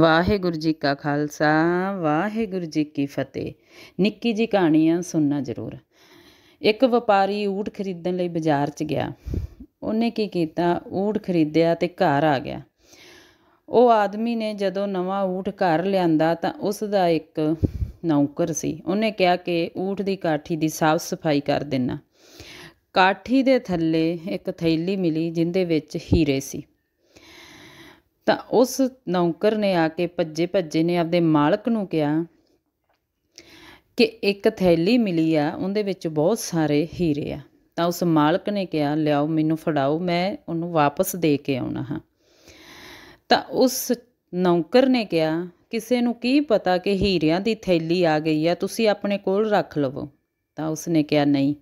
ਵਾਹਿਗੁਰੂ ਜੀ ਕਾ ਖਾਲਸਾ ਵਾਹਿਗੁਰੂ ਜੀ ਕੀ ਫਤਿਹ ਨਿੱਕੀ ਜੀ ਕਹਾਣੀਆਂ ਸੁਣਨਾ ਜ਼ਰੂਰ ਇੱਕ ਵਪਾਰੀ ਊਠ ਖਰੀਦਣ ਲਈ ਬਾਜ਼ਾਰ 'ਚ ਗਿਆ ਉਹਨੇ ਕੀ ਕੀਤਾ ਊਠ ਖਰੀਦਿਆ ਤੇ ਘਰ ਆ ਗਿਆ ਉਹ ਆਦਮੀ ਨੇ ਜਦੋਂ ਨਵਾਂ ਊਠ ਘਰ ਲਿਆਂਦਾ ਤਾਂ ਉਸ ਦਾ ਇੱਕ ਨੌਕਰ ਸੀ ਉਹਨੇ ਕਿਹਾ ਕਿ ਊਠ ਦੀ ਕਾਠੀ ਦੀ ਸਾਫ਼ ਸਫਾਈ ਕਰ ਦੇਣਾ ਕਾਠੀ ਦੇ ਥੱਲੇ ਇੱਕ ਥੈਲੀ ਮਿਲੀ ਜਿੰਦੇ ਵਿੱਚ ਹੀਰੇ ਸੀ ਤਾਂ ਉਸ ਨੌਕਰ ਨੇ ਆ ਕੇ ਭੱਜੇ ਭੱਜੇ ਨੇ ਆਪਦੇ ਮਾਲਕ ਨੂੰ ਕਿਹਾ ਕਿ ਇੱਕ ਥੈਲੀ ਮਿਲੀ ਆ ਉਹਦੇ ਵਿੱਚ ਬਹੁਤ ਸਾਰੇ ਹੀਰੇ ਆ ਤਾਂ ਉਸ ਮਾਲਕ ਨੇ ਕਿਹਾ ਲਿਆਓ ਮੈਨੂੰ ਫੜਾਓ ਮੈਂ ਉਹਨੂੰ ਵਾਪਸ ਦੇ ਕੇ ਆਉਣਾ ਹਾਂ ਤਾਂ ਉਸ ਨੌਕਰ ਨੇ ਕਿਹਾ ਕਿਸੇ ਨੂੰ ਕੀ ਪਤਾ ਕਿ ਹੀਰਿਆਂ ਦੀ ਥੈਲੀ ਆ ਗਈ ਆ ਤੁਸੀਂ ਆਪਣੇ ਕੋਲ ਰੱਖ ਲਵੋ ਤਾਂ ਉਸਨੇ ਕਿਹਾ ਨਹੀਂ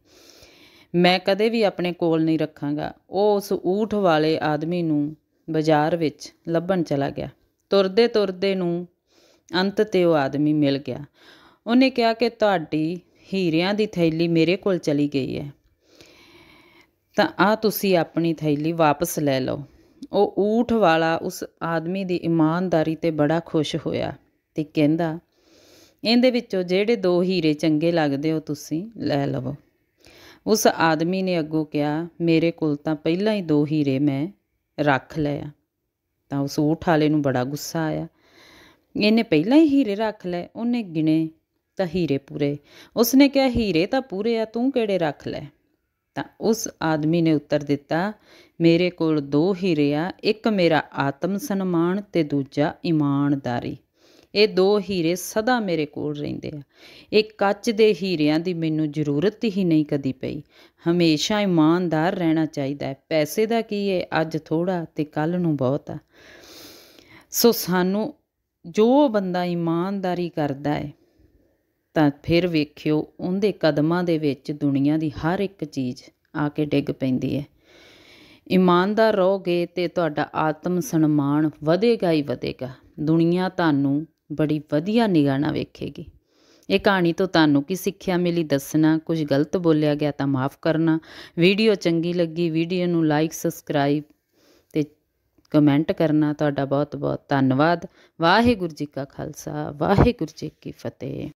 ਮੈਂ ਕਦੇ ਵੀ ਆਪਣੇ ਕੋਲ ਨਹੀਂ ਰੱਖਾਂਗਾ ਉਹ ਉਸ ਊਠ ਵਾਲੇ ਆਦਮੀ ਨੂੰ ਬਾਜ਼ਾਰ ਵਿੱਚ ਲੱਭਣ ਚਲਾ ਗਿਆ ਤੁਰਦੇ ਤੁਰਦੇ ਨੂੰ ਅੰਤ ਤੇ ਉਹ ਆਦਮੀ ਮਿਲ ਗਿਆ ਉਹਨੇ ਕਿਹਾ ਕਿ ਤੁਹਾਡੀ ਹੀਰਿਆਂ ਦੀ ਥੈਲੀ ਮੇਰੇ ਕੋਲ ਚਲੀ ਗਈ ਹੈ ਤਾਂ ਆ ਤੁਸੀਂ ਆਪਣੀ ਥੈਲੀ ਵਾਪਸ ਲੈ ਲਓ ਉਹ ਊਠ ਵਾਲਾ ਉਸ ਆਦਮੀ ਦੀ ਇਮਾਨਦਾਰੀ ਤੇ ਬੜਾ ਖੁਸ਼ ਹੋਇਆ ਤੇ ਕਹਿੰਦਾ ਇਹਦੇ ਵਿੱਚੋਂ ਜਿਹੜੇ ਦੋ ਹੀਰੇ ਚੰਗੇ ਲੱਗਦੇ ਹੋ ਤੁਸੀਂ ਲੈ ਲਵੋ ਉਸ ਆਦਮੀ ਨੇ ਅੱਗੋਂ ਕਿਹਾ ਮੇਰੇ ਕੋਲ ਤਾਂ ਪਹਿਲਾਂ ਹੀ ਦੋ ਹੀਰੇ ਮੈਂ ਰੱਖ ਲਿਆ ਤਾਂ ਉਸ ਊਠ ਵਾਲੇ ਨੂੰ ਬੜਾ ਗੁੱਸਾ ਆਇਆ ਇਹਨੇ ਪਹਿਲਾਂ ਹੀ ਹੀਰੇ ਰੱਖ ਲਏ ਉਹਨੇ ਗਿਣੇ ਤਾਂ ਹੀਰੇ ਪੂਰੇ ਉਸਨੇ ਕਿਹਾ ਹੀਰੇ ਤਾਂ ਪੂਰੇ ਆ ਤੂੰ ਕਿਹੜੇ ਰੱਖ ਲੈ ਤਾਂ ਉਸ ਆਦਮੀ ਨੇ ਉੱਤਰ ਦਿੱਤਾ ਮੇਰੇ ਕੋਲ ਦੋ ਹੀਰੇ ਆ ਇੱਕ ਮੇਰਾ ਆਤਮ ਸਨਮਾਨ ਤੇ ਦੂਜਾ ਇਮਾਨਦਾਰੀ ਇਹ ਦੋ ਹੀਰੇ ਸਦਾ ਮੇਰੇ ਕੋਲ ਰਹਿੰਦੇ ਆ ਇਹ ਕੱਚ ਦੇ ਹੀਰਿਆਂ ਦੀ ਮੈਨੂੰ ਜ਼ਰੂਰਤ ਹੀ ਨਹੀਂ ਕਦੀ ਪਈ ਹਮੇਸ਼ਾ ਇਮਾਨਦਾਰ ਰਹਿਣਾ ਚਾਹੀਦਾ ਹੈ ਪੈਸੇ ਦਾ ਕੀ ਹੈ ਅੱਜ ਥੋੜਾ ਤੇ ਕੱਲ ਨੂੰ ਬਹੁਤ ਆ ਸੋ ਸਾਨੂੰ ਜੋ ਬੰਦਾ ਇਮਾਨਦਾਰੀ ਕਰਦਾ ਹੈ ਤਾਂ ਫਿਰ ਵੇਖਿਓ ਉਹਦੇ ਕਦਮਾਂ ਦੇ ਵਿੱਚ ਦੁਨੀਆ ਦੀ ਹਰ ਇੱਕ ਚੀਜ਼ ਆ ਕੇ ਡਿੱਗ ਪੈਂਦੀ ਹੈ ਇਮਾਨਦਾਰ ਰਹੋਗੇ ਤੇ ਤੁਹਾਡਾ ਆਤਮ ਸਨਮਾਨ ਵਧੇਗਾ ਹੀ ਵਧੇਗਾ ਦੁਨੀਆ ਤੁਹਾਨੂੰ ਬੜੀ ਵਧੀਆ ਨਿਗਾਹ ਨਾਲ ਵੇਖੇਗੀ ਇਹ ਕਹਾਣੀ ਤੋਂ ਤੁਹਾਨੂੰ ਕੀ ਸਿੱਖਿਆ ਮਿਲੀ ਦੱਸਣਾ ਕੁਝ ਗਲਤ ਬੋਲਿਆ ਗਿਆ ਤਾਂ ਮਾਫ ਕਰਨਾ ਵੀਡੀਓ ਚੰਗੀ ਲੱਗੀ ਵੀਡੀਓ ਨੂੰ ਲਾਈਕ ਸਬਸਕ੍ਰਾਈਬ ਤੇ ਕਮੈਂਟ ਕਰਨਾ ਤੁਹਾਡਾ ਬਹੁਤ ਬਹੁਤ ਧੰਨਵਾਦ ਵਾਹਿਗੁਰੂ ਜੀ ਕਾ ਖਾਲਸਾ ਵਾਹਿਗੁਰੂ ਜੀ ਕੀ ਫਤਿਹ